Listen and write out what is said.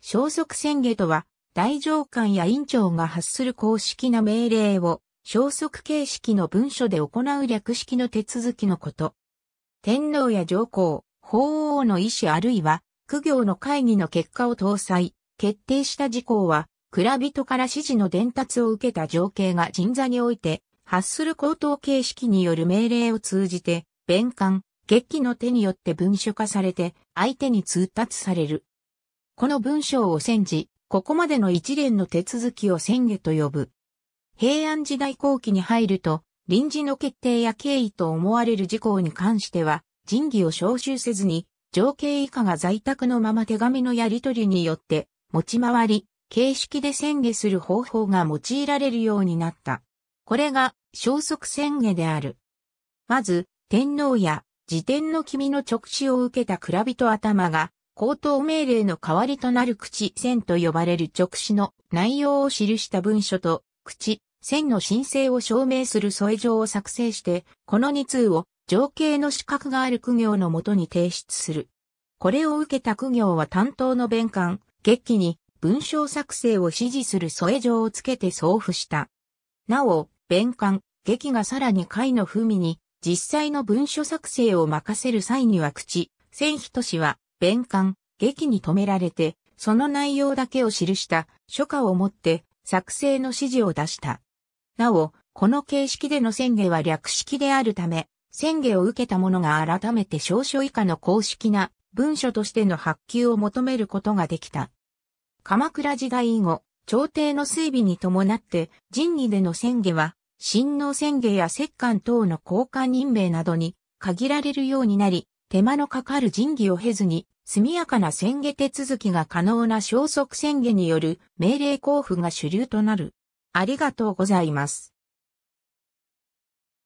消息宣言とは、大上官や院長が発する公式な命令を、消息形式の文書で行う略式の手続きのこと。天皇や上皇、法皇の意思あるいは、苦行の会議の結果を搭載、決定した事項は、蔵人から指示の伝達を受けた情景が人座において、発する口頭形式による命令を通じて、弁官、決起の手によって文書化されて、相手に通達される。この文章を戦時、ここまでの一連の手続きを戦下と呼ぶ。平安時代後期に入ると、臨時の決定や経緯と思われる事項に関しては、人議を招集せずに、情景以下が在宅のまま手紙のやり取りによって、持ち回り、形式で宣言する方法が用いられるようになった。これが、消息宣言である。まず、天皇や、辞典の君の直視を受けた蔵人頭が、口頭命令の代わりとなる口線と呼ばれる直視の内容を記した文書と、口線の申請を証明する添え状を作成して、この2通を情景の資格がある区業のもとに提出する。これを受けた区業は担当の弁官、月記に文章作成を指示する添え状をつけて送付した。なお、弁官、劇がさらに会の文に、実際の文書作成を任せる際には口、千人氏は、弁官、劇に止められて、その内容だけを記した書家をもって作成の指示を出した。なお、この形式での宣言は略式であるため、宣言を受けた者が改めて少書以下の公式な文書としての発給を求めることができた。鎌倉時代以後、朝廷の水備に伴って人儀での宣言は、親王宣言や摂関等の交換任命などに限られるようになり、手間のかかる人儀を経ずに、速やかな宣言手続きが可能な消息宣言による命令交付が主流となる。ありがとうございます。